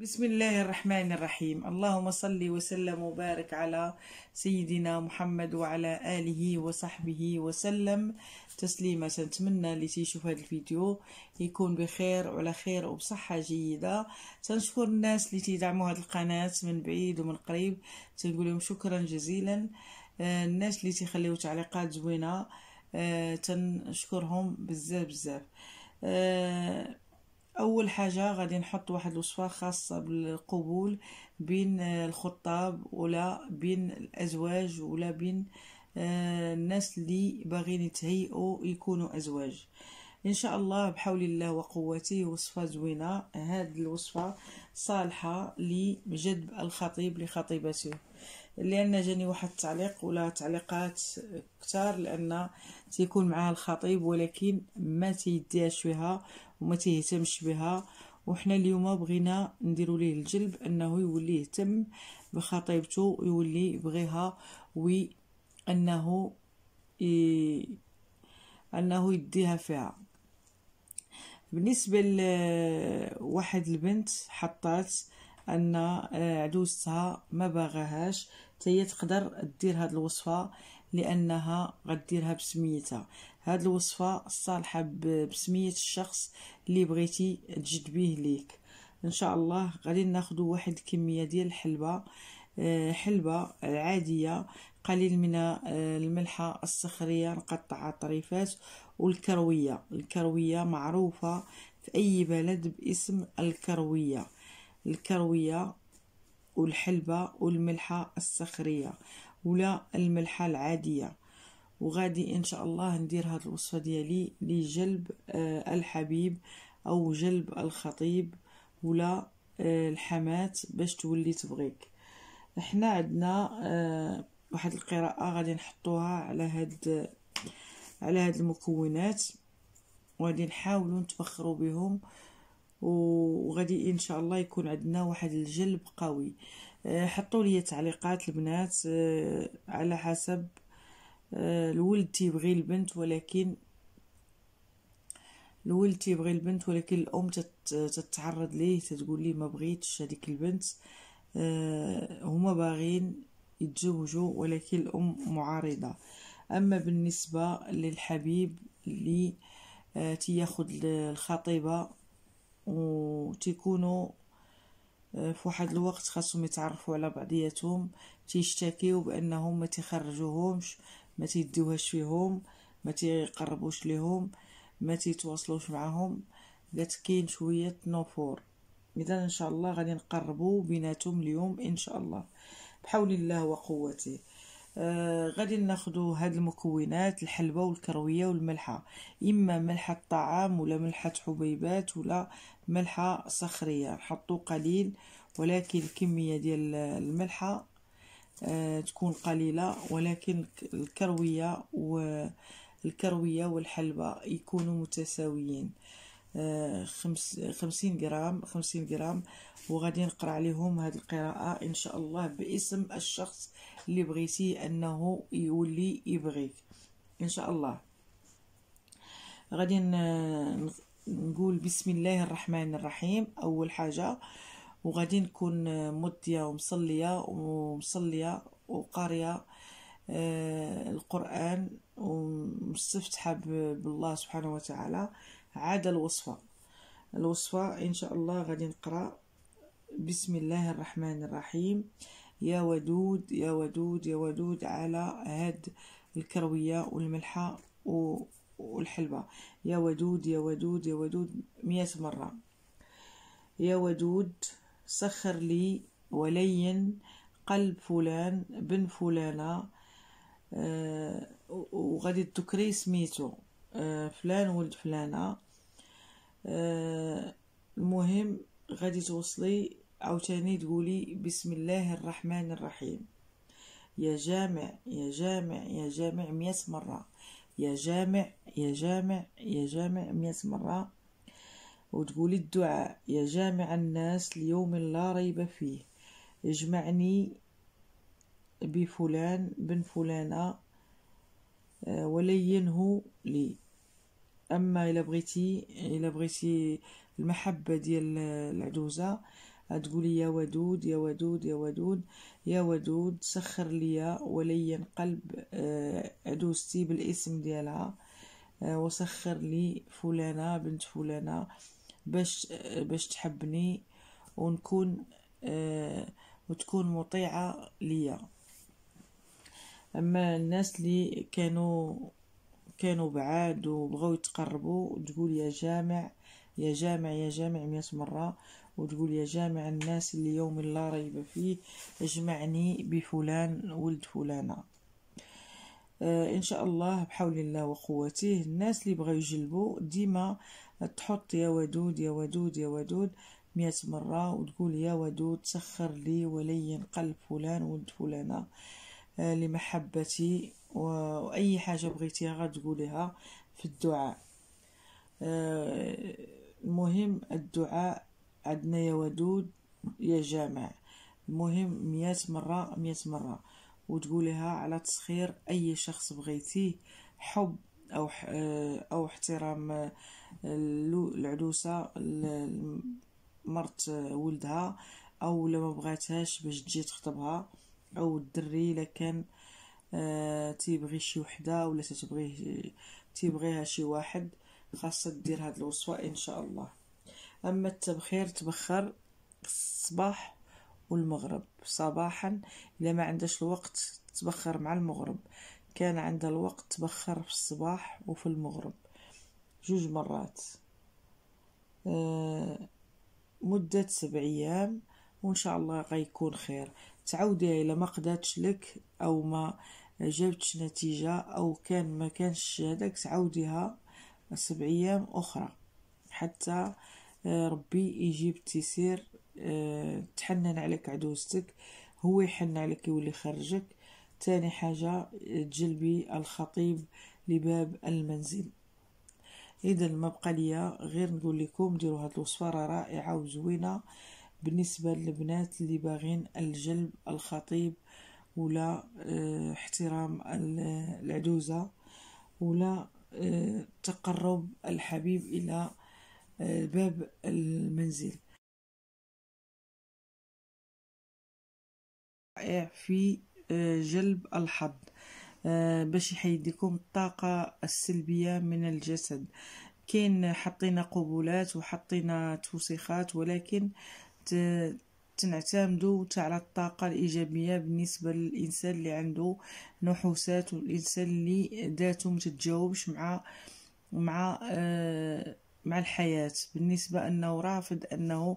بسم الله الرحمن الرحيم اللهم صل وسلم وبارك على سيدنا محمد وعلى آله وصحبه وسلم تسليما تنتمنى اللي تيشوف هذا الفيديو يكون بخير وعلى خير وبصحة جيدة تنشكر الناس اللي تيدعموا هذه القناة من بعيد ومن قريب تنقول لهم شكرا جزيلا آه، الناس اللي تيخليو تعليقات زوينة آه، تنشكرهم بزاف بزاف آه، اول حاجه غادي نحط واحد الوصفه خاصه بالقبول بين الخطاب ولا بين الازواج ولا بين آه، الناس اللي باغيين يتهيئوا يكونوا ازواج ان شاء الله بحول الله وقوته وصفه زوينه هذه الوصفه صالحه لجذب الخطيب لخطيبته لان جاني واحد التعليق ولا تعليقات كتار لان تيكون معها الخطيب ولكن ما تيديهاش بها وما تيهتمش بها وحنا اليوم بغينا نديرو ليه الجلب انه يولي يهتم بخطيبته يولي يبغيها وي انه ي... انه يديها فيها بالنسبة لواحد البنت حطات ان آه، عدوزتها ما باغاهاش تهي تقدر دير هاد الوصفة لانها غديرها بسميتها هاد الوصفة صالحة بسمية الشخص اللي بغيتي تجذبيه ليك ان شاء الله غادي ناخدو واحد الكميه ديال الحلبه آه، حلبه عاديه قليل من آه، الملحه الصخريه نقطعها طريفات والكروية الكروية معروفة في أي بلد باسم الكروية الكروية والحلبة والملحة الصخرية ولا الملحة العادية وغادي إن شاء الله ندير هاد الوصفة ديالي لجلب آه، الحبيب أو جلب الخطيب ولا آه، الحمات باش تولي تبغيك حنا عندنا آه، واحد القراءة غادي نحطوها على هاد على هاد المكونات وغادي نحاولوا نتبخروا بهم وغادي ان شاء الله يكون عندنا واحد الجلب قوي آه، حطوا لي تعليقات البنات آه، على حسب آه، الولد تيبغي البنت ولكن الولد تيبغي البنت ولكن الام تتعرض ليه تتقول لي ما بغيتش هذيك البنت هما باغيين يتزوجوا ولكن الام معارضه أما بالنسبة للحبيب اللي آه، تياخد الخطيبة وتيكونوا آه، في واحد الوقت خاصهم يتعرفوا على بعضياتهم تيشتكيو بانهم ما تيخرجوهمش ما تيديوهاش فيهم ما تيقربوش ليهم ما تيتواصلوش معهم قالت كاين شويه نفور اذا ان شاء الله غادي نقربوا بيناتهم اليوم ان شاء الله بحول الله وقوته آه، غادي ناخدو هاد المكونات الحلوى والكرويه والملحه اما ملح الطعام ولا ملحه حبيبات ولا ملحه صخريه نحطو قليل ولكن الكميه ديال الملحه آه، تكون قليله ولكن الكرويه والكرويه والحلبه يكونوا متساويين خمس خمسين غرام خمسين غرام وغادي نقرا عليهم هاد القراءة إن شاء الله باسم الشخص اللي بغيتي أنه يولي يبغيك إن شاء الله غادي نقول بسم الله الرحمن الرحيم أول حاجة وغادي نكون مدية ومصلية ومصلية وقارية آه، القرآن ومستفتحة بالله سبحانه وتعالى عاد الوصفة الوصفة إن شاء الله غادي نقرأ بسم الله الرحمن الرحيم يا ودود يا ودود يا ودود على هاد الكروية والملحة والحلبة يا ودود يا ودود يا ودود مئة مرة يا ودود سخر لي ولين قلب فلان بن فلانة آه وغادي تكري سميتو آه، فلان ولد فلانة آه، المهم غادي توصلي عاوتاني تقولي بسم الله الرحمن الرحيم يا جامع يا جامع يا جامع مئة مرة يا جامع يا جامع يا جامع مئة مرة وتقولي الدعاء يا جامع الناس ليوم لا ريب فيه اجمعني بفلان بن فلانة ولينه لي اما الا بغيتي الا بغيتي المحبه ديال العجوزه تقولي يا ودود يا ودود يا ودود يا ودود سخر لي ولين قلب آه، عدوستي بالاسم ديالها آه، وسخر لي فلانه بنت فلانه باش آه، باش تحبني ونكون وتكون مطيعه ليا اما الناس اللي كانوا كانوا بعاد وبغاو يتقربوا تقول يا جامع يا جامع يا جامع مئة مرة وتقول يا جامع الناس اللي يوم لا ريب فيه اجمعني بفلان ولد فلانة آه ان شاء الله بحول الله وقوته الناس اللي بغاو يجلبوا ديما تحط يا ودود يا ودود يا ودود مئة مرة وتقول يا ودود سخر لي ولي قلب فلان ولد فلانة آه، لمحبتي واي حاجه بغيتيها غتقوليها في الدعاء آه، المهم الدعاء عندنا يا ودود يا جامع المهم مئة مرة مئة مرة وتقوليها على تسخير أي شخص بغيتيه حب أو آه، أو احترام العدوسة مرت ولدها أو لما بغاتهاش باش تجي تخطبها او الدري الا كان آه تيبغي شي وحده ولا تتبغي تيبغيها شي واحد خاصة دير هاد الوصفة ان شاء الله اما التبخير تبخر الصباح والمغرب صباحا الا ما عندش الوقت تبخر مع المغرب كان عندها الوقت تبخر في الصباح وفي المغرب جوج مرات آه مدة سبع أيام وان شاء الله غيكون خير تعاوديها الا ما قداتش لك او ما جابتش نتيجه او كان ما كانش هذاك تعاوديها سبع ايام اخرى حتى آه، ربي يجيب تيسير آه، تحنن عليك عدوستك هو يحن عليك يولي خرجك تاني حاجة تجلبي الخطيب لباب المنزل اذا ما بقى ليا غير نقول لكم ديروا هاد الوصفه رائعه وزوينه بالنسبة للبنات اللي باغين الجلب الخطيب ولا آه، احترام العجوزة ولا آه، تقرب الحبيب إلى آه، باب المنزل في جلب الحظ باش يحيدكم الطاقة السلبية من الجسد كاين حطينا قبلات وحطينا توسيخات ولكن تنعتمدوا على الطاقة الإيجابية بالنسبة للإنسان اللي عنده نحوسات والإنسان اللي ذاته متتجاوبش مع مع آه، مع الحياة بالنسبة أنه رافض أنه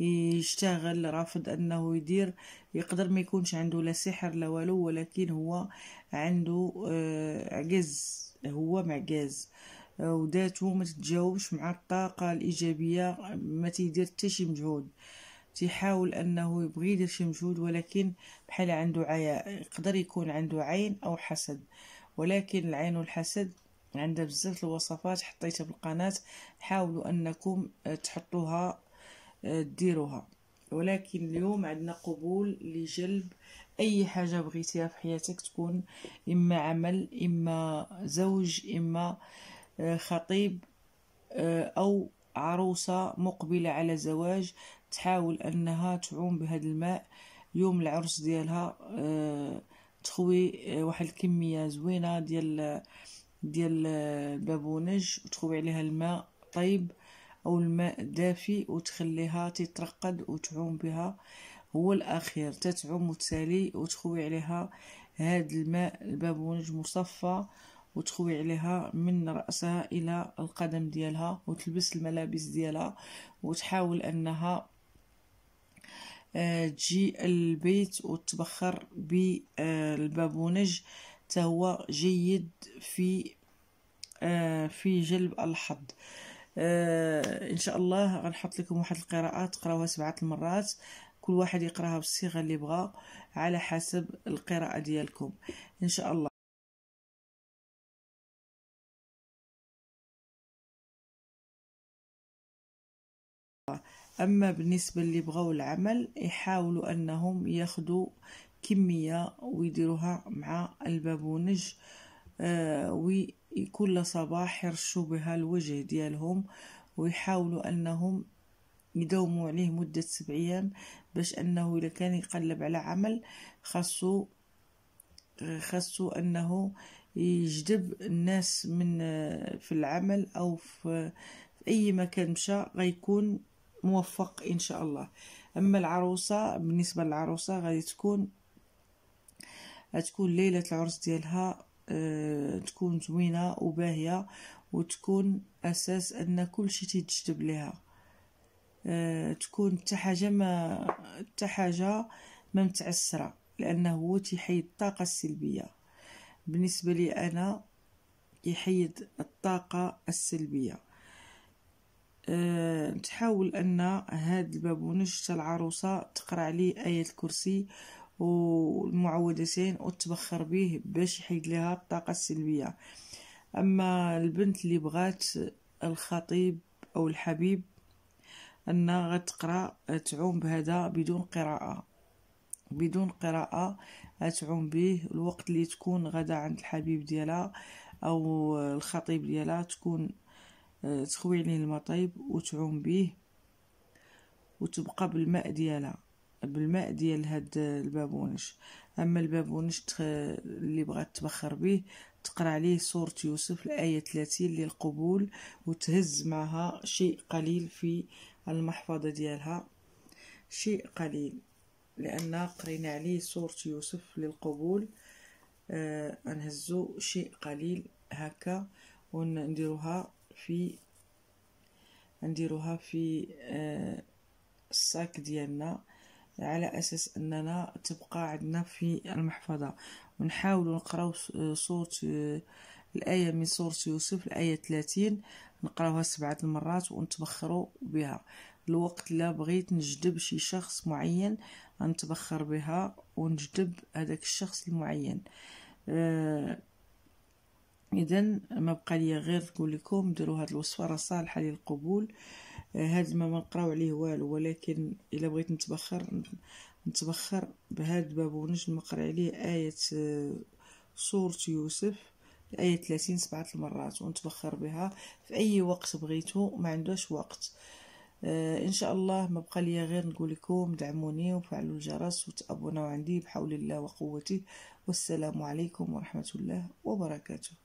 يشتغل رافض أنه يدير يقدر ما يكونش عنده لا سحر لا والو ولكن هو عنده آه، عجز هو معجز آه ما تتجاوبش مع الطاقة الإيجابية ما تيدير حتى شي مجهود تيحاول انه يبغي يدير شي مجهود ولكن بحال عنده عياء يقدر يكون عنده عين او حسد ولكن العين والحسد عندها بزاف الوصفات حطيتها في القناه حاولوا انكم آه، تحطوها آه، ديروها ولكن اليوم عندنا قبول لجلب اي حاجه بغيتيها في حياتك تكون اما عمل اما زوج اما آه، خطيب او عروسة مقبلة على زواج تحاول أنها تعوم بهذا الماء يوم العرس ديالها آه، تخوي آه، واحد الكمية زوينة ديال ديال البابونج آه، وتخوي عليها الماء طيب أو الماء دافي وتخليها تترقد وتعوم بها هو الأخير تتعوم وتسالي وتخوي عليها هاد الماء البابونج مصفى وتخوي عليها من رأسها إلى القدم ديالها وتلبس الملابس ديالها وتحاول أنها آه، تجي البيت وتبخر بالبابونج تهو جيد في آه، في جلب الحظ آه، ان شاء الله غنحط لكم واحد القراءه تقراوها سبعه المرات كل واحد يقراها بالصيغه اللي بغا على حسب القراءه ديالكم ان شاء الله أما بالنسبة اللي بغاو العمل يحاولوا أنهم ياخدوا كمية ويديروها مع البابونج آه، وكل صباح يرشوا بها الوجه ديالهم ويحاولوا أنهم يداوموا عليه مدة سبع أيام باش أنه إذا كان يقلب على عمل خاصو خاصو أنه يجذب الناس من آه، في العمل أو في, آه، في أي مكان مشى غيكون موفق ان شاء الله اما العروسه بالنسبه للعروسه غادي تكون تكون ليله العرس ديالها آه، تكون زوينه وباهيه وتكون اساس ان كل شيء تيتجذب لها آه، تكون حتى حاجه ما حتى حاجه ما متعسره لانه هو تيحيد الطاقه السلبيه بالنسبه لي انا يحيد الطاقه السلبيه آه، تحاول ان هاد البابونج تاع العروسه تقرا عليه ايه الكرسي والمعوذتين وتبخر به باش يحيد لها الطاقه السلبيه اما البنت اللي بغات الخطيب او الحبيب انها غتقرا تعوم بهذا بدون قراءه بدون قراءه تعوم به الوقت اللي تكون غدا عند الحبيب ديالها او الخطيب ديالها تكون آه، تخوي عليه الماء طايب وتعوم به وتبقى بالماء ديالها بالماء ديال هاد البابونج اما البابونج تخ... اللي بغات تبخر به تقرا عليه سوره يوسف الايه 30 للقبول وتهز معها شيء قليل في المحفظه ديالها شيء قليل لان قرينا عليه سوره يوسف للقبول آه نهزو شيء قليل هكا ونديروها في نديروها في آه، الساك ديالنا على اساس اننا تبقى عندنا في المحفظه ونحاول نقراو آه، صوت آه، الايه من سوره يوسف الايه 30 نقراوها سبعه المرات ونتبخروا بها الوقت لا بغيت نجذب شي شخص معين نتبخر بها ونجذب هذاك الشخص المعين أه اذا ما بقى لي غير نقول لكم ديروا هاد الوصفه راه صالحه للقبول آه، هاد ما نقراو عليه والو ولكن الا بغيت نتبخر نتبخر بهاد الباب ونجم نقرا عليه ايه آه، سورة يوسف الآية 30 سبعة المرات ونتبخر بها في أي وقت بغيتو ما عندوش وقت آه إن شاء الله ما بقى لي غير نقول لكم دعموني وفعلوا الجرس وتابوناو عندي بحول الله وقوته والسلام عليكم ورحمة الله وبركاته